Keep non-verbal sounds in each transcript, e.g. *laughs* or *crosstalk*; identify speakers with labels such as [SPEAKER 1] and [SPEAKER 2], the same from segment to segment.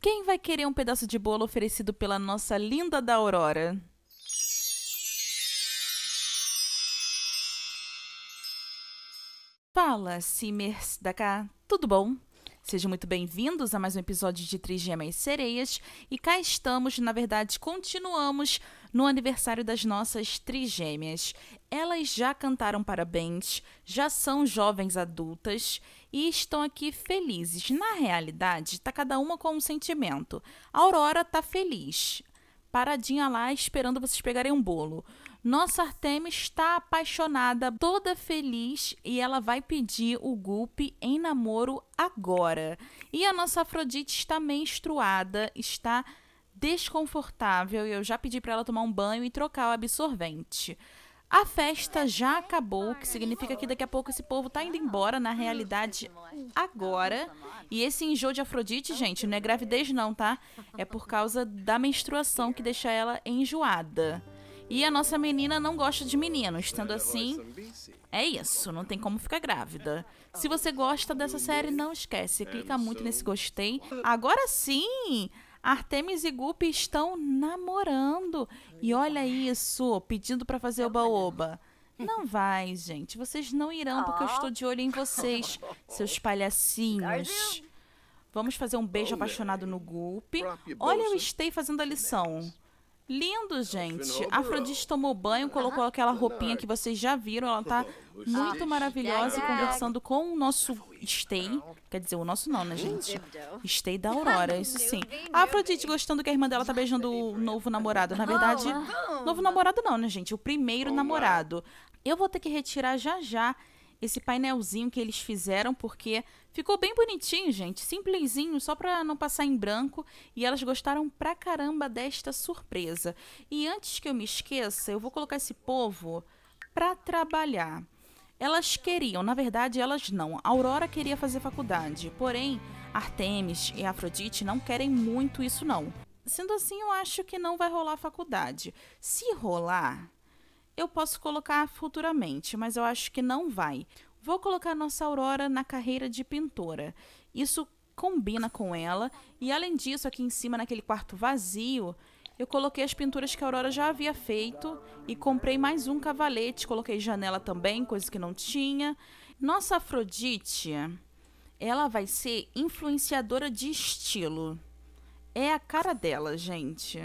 [SPEAKER 1] Quem vai querer um pedaço de bolo oferecido pela nossa linda da Aurora? Fala, Simers da cá, tudo bom? Sejam muito bem-vindos a mais um episódio de Trigêmeas e Sereias. E cá estamos, na verdade, continuamos no aniversário das nossas trigêmeas. Elas já cantaram parabéns, já são jovens adultas e estão aqui felizes. Na realidade, está cada uma com um sentimento. A Aurora está feliz, paradinha lá esperando vocês pegarem um bolo. Nossa Artemis está apaixonada, toda feliz e ela vai pedir o golpe em namoro agora. E a nossa Afrodite está menstruada, está desconfortável e eu já pedi para ela tomar um banho e trocar o absorvente. A festa já acabou, o que significa que daqui a pouco esse povo tá indo embora, na realidade, agora. E esse enjoo de Afrodite, gente, não é gravidez não, tá? É por causa da menstruação que deixa ela enjoada. E a nossa menina não gosta de meninos, Estando assim, é isso, não tem como ficar grávida. Se você gosta dessa série, não esquece, clica muito nesse gostei. Agora sim! Artemis e Guppy estão namorando. E olha isso, pedindo para fazer oba-oba. Não vai, gente. Vocês não irão porque eu estou de olho em vocês, seus *laughs* palhacinhos. Vamos fazer um beijo apaixonado no Guppy. Olha, eu estou fazendo a lição. Lindo, é gente. Afrodite tomou banho, colocou aquela roupinha que vocês já viram. Ela tá muito maravilhosa e é. conversando com o nosso Stay. Quer dizer, o nosso não, né, gente? Stay da Aurora, isso sim. A Afrodite gostando que a irmã dela tá beijando o novo namorado. Na verdade, novo namorado não, né, gente? O primeiro namorado. Eu vou ter que retirar já já esse painelzinho que eles fizeram, porque ficou bem bonitinho, gente. Simplesinho, só para não passar em branco. E elas gostaram pra caramba desta surpresa. E antes que eu me esqueça, eu vou colocar esse povo pra trabalhar. Elas queriam, na verdade elas não. A Aurora queria fazer faculdade, porém Artemis e Afrodite não querem muito isso não. Sendo assim, eu acho que não vai rolar faculdade. Se rolar, eu posso colocar futuramente, mas eu acho que não vai. Vou colocar nossa Aurora na carreira de pintora. Isso combina com ela. E além disso, aqui em cima, naquele quarto vazio, eu coloquei as pinturas que a Aurora já havia feito e comprei mais um cavalete, coloquei janela também, coisa que não tinha. Nossa Afrodite, ela vai ser influenciadora de estilo. É a cara dela, gente.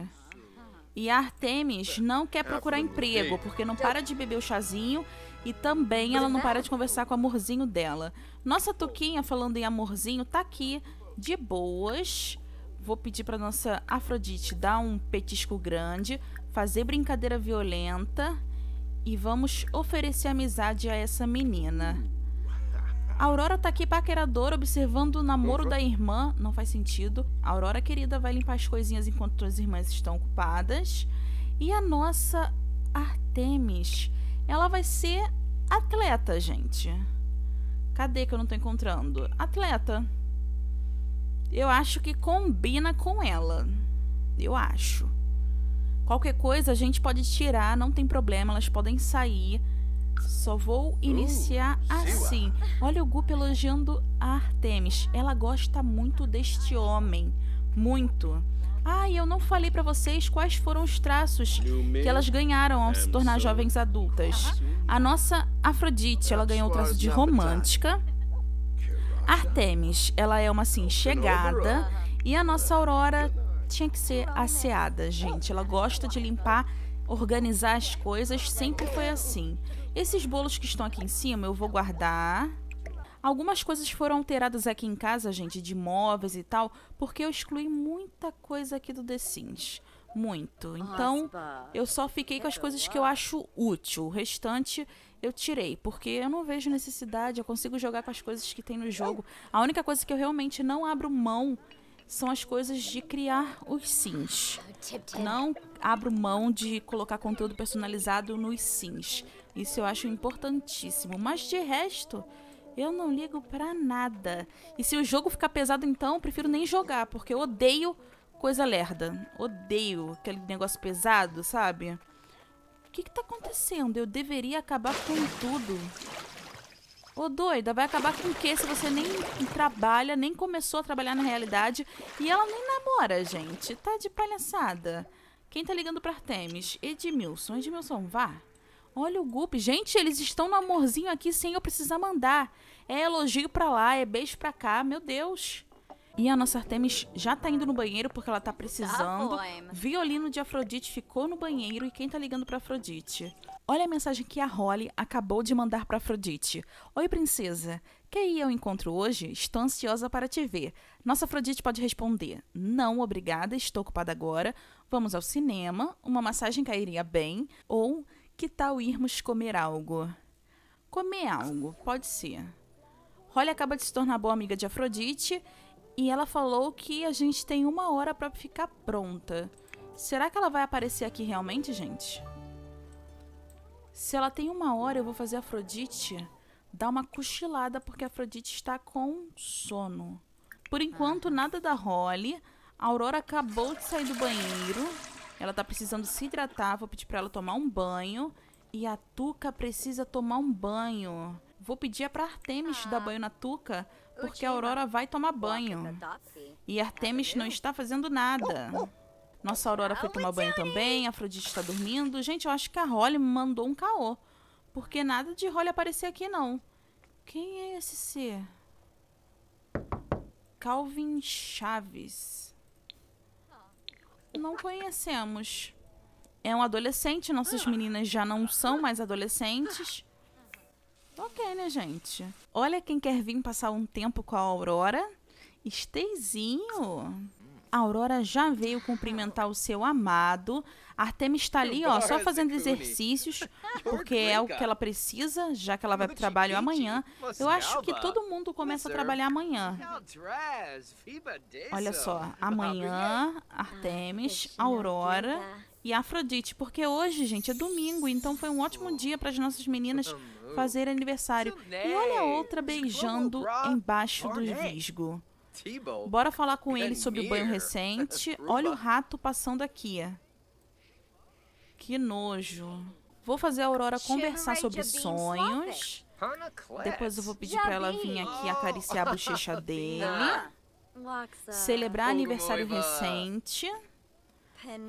[SPEAKER 1] E a Artemis não quer procurar emprego, porque não para de beber o chazinho e também ela não para de conversar com o amorzinho dela. Nossa Tuquinha, falando em amorzinho, tá aqui, de boas. Vou pedir pra nossa Afrodite dar um petisco grande, fazer brincadeira violenta e vamos oferecer amizade a essa menina. A Aurora tá aqui paqueradora, observando o namoro uhum. da irmã. Não faz sentido. A Aurora, querida, vai limpar as coisinhas enquanto as irmãs estão ocupadas. E a nossa Artemis, ela vai ser atleta, gente. Cadê que eu não tô encontrando? Atleta. Eu acho que combina com ela. Eu acho. Qualquer coisa a gente pode tirar, não tem problema, elas podem sair. Só vou uh, iniciar uh, assim. Olha o Gup elogiando a Artemis. Ela gosta muito deste homem. Muito. Ah, e eu não falei para vocês quais foram os traços que elas ganharam ao se é tornar jovens adultas. A nossa Afrodite, ela ganhou o traço de romântica. Artemis, ela é uma assim chegada. E a nossa Aurora tinha que ser asseada, gente. Ela gosta de limpar, organizar as coisas, sempre foi assim. Esses bolos que estão aqui em cima eu vou guardar. Algumas coisas foram alteradas aqui em casa, gente, de móveis e tal, porque eu excluí muita coisa aqui do The Sims. Muito. Então, eu só fiquei com as coisas que eu acho útil. O restante eu tirei, porque eu não vejo necessidade, eu consigo jogar com as coisas que tem no jogo. A única coisa que eu realmente não abro mão são as coisas de criar os sims. Não abro mão de colocar conteúdo personalizado nos sims. Isso eu acho importantíssimo. Mas de resto, eu não ligo pra nada. E se o jogo ficar pesado, então, eu prefiro nem jogar, porque eu odeio coisa lerda. Odeio aquele negócio pesado, sabe? O que, que tá acontecendo? Eu deveria acabar com tudo. Ô, doida, vai acabar com o quê se você nem trabalha, nem começou a trabalhar na realidade e ela nem namora, gente? Tá de palhaçada. Quem tá ligando pra Artemis? Edmilson. Edmilson, vá. Olha o Gup. Gente, eles estão no amorzinho aqui sem eu precisar mandar. É elogio pra lá, é beijo pra cá. Meu Deus. E a nossa Artemis já tá indo no banheiro porque ela tá, tá precisando. Violino de Afrodite ficou no banheiro e quem tá ligando pra Afrodite? Olha a mensagem que a Holly acabou de mandar para Afrodite. Oi, princesa. Quer ir ao encontro hoje? Estou ansiosa para te ver. Nossa Afrodite pode responder: Não, obrigada, estou ocupada agora. Vamos ao cinema, uma massagem cairia bem. Ou que tal irmos comer algo? Comer algo, pode ser. Holly acaba de se tornar boa amiga de Afrodite e ela falou que a gente tem uma hora para ficar pronta. Será que ela vai aparecer aqui realmente, gente? Se ela tem uma hora, eu vou fazer Afrodite dar uma cochilada, porque Afrodite está com sono. Por enquanto, ah. nada da Holly. A Aurora acabou de sair do banheiro. Ela está precisando se hidratar. Vou pedir para ela tomar um banho. E a Tuca precisa tomar um banho. Vou pedir para Artemis dar ah. banho na Tuca, porque a Aurora vai tomar banho. E Artemis tá não está fazendo nada. Oh, oh, oh. Nossa Aurora foi tomar banho também, A Afrodite está dormindo. Gente, eu acho que a Holly mandou um caô. Porque nada de Holly aparecer aqui, não. Quem é esse ser? Calvin Chaves. Não conhecemos. É um adolescente, nossas meninas já não são mais adolescentes. Ok, né, gente? Olha quem quer vir passar um tempo com a Aurora. Esteizinho. Aurora já veio cumprimentar o seu amado. Artemis está ali, ó, só fazendo exercícios, *laughs* porque é o que ela precisa, já que ela vai para o trabalho amanhã. Eu acho que todo mundo começa a trabalhar amanhã. Olha só, amanhã, Artemis, hum, Aurora e Afrodite, porque hoje, gente, é domingo, então foi um ótimo dia para as nossas meninas fazerem aniversário. E olha a outra beijando embaixo do visgo. Bora falar com ele sobre o banho recente. *laughs* Olha o rato passando aqui. Que nojo. Vou fazer a Aurora conversar sobre sonhos. Depois eu vou pedir para ela vir aqui acariciar a oh. bochecha *laughs* dele. Celebrar aniversário recente.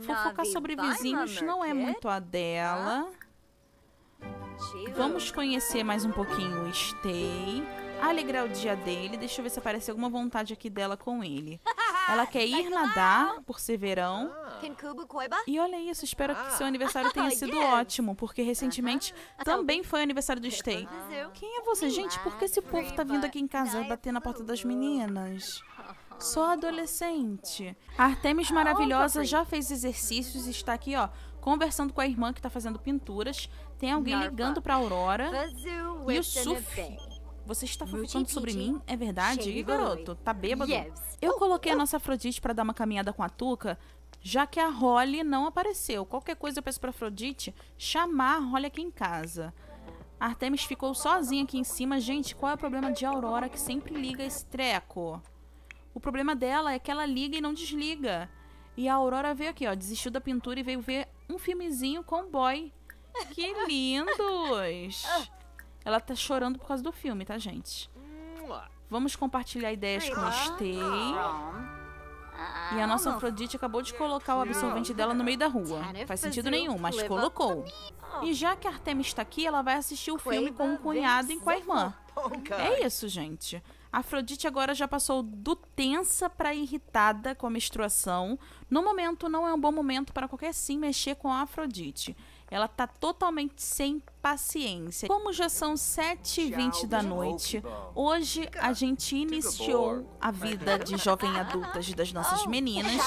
[SPEAKER 1] Fofocar sobre vizinhos não é muito a dela. Vamos conhecer mais um pouquinho o Stay alegrar o dia dele. Deixa eu ver se aparece alguma vontade aqui dela com ele. *laughs* Ela quer ir nadar por ser verão. Ah. E olha isso, espero que ah. seu aniversário tenha *laughs* sido ótimo, porque recentemente ah, tá também foi aniversário do Stay. Quem é você, gente? Por que esse povo tá vindo aqui em casa bater na porta das meninas? Só adolescente. A Artemis maravilhosa já fez exercícios e está aqui, ó, conversando com a irmã que está fazendo pinturas. Tem alguém ligando para Aurora. E o Sufi. Você está fofocando sobre mim? É verdade? E, garoto, tá bêbado? Eu oh, coloquei a oh. nossa Afrodite para dar uma caminhada com a Tuca, já que a Holly não apareceu. Qualquer coisa eu peço para Afrodite chamar a Holly aqui em casa. Artemis ficou sozinha aqui em cima. Gente, qual é o problema de Aurora que sempre liga esse treco? O problema dela é que ela liga e não desliga. E a Aurora veio aqui, ó, desistiu da pintura e veio ver um filmezinho com o boy. Que *laughs* lindos! Ela tá chorando por causa do filme, tá, gente? Vamos compartilhar ideias com a Stay. E a nossa Afrodite acabou de colocar o absorvente dela no meio da rua. Faz sentido nenhum, mas colocou. E já que a Artemis está aqui, ela vai assistir o filme com o cunhado e com a irmã. É isso, gente. A Afrodite agora já passou do tensa para irritada com a menstruação. No momento, não é um bom momento para qualquer sim mexer com a Afrodite. Ela tá totalmente sem paciência. Como já são 7h20 da noite, hoje a gente iniciou a vida de jovem adultas das nossas oh, meninas.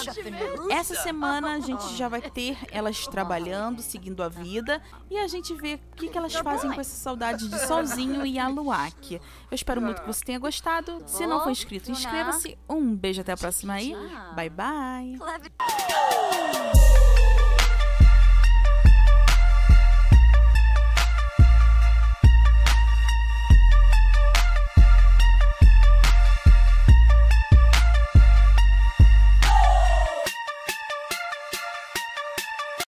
[SPEAKER 1] Essa semana a gente já vai ter elas trabalhando, seguindo a vida, e a gente vê o que, que elas tá fazem com essa saudade de Solzinho e Aluac. Eu espero muito que tá. você tenha gostado. Se não for inscrito, inscreva-se. Um beijo até a próxima aí. Bye bye.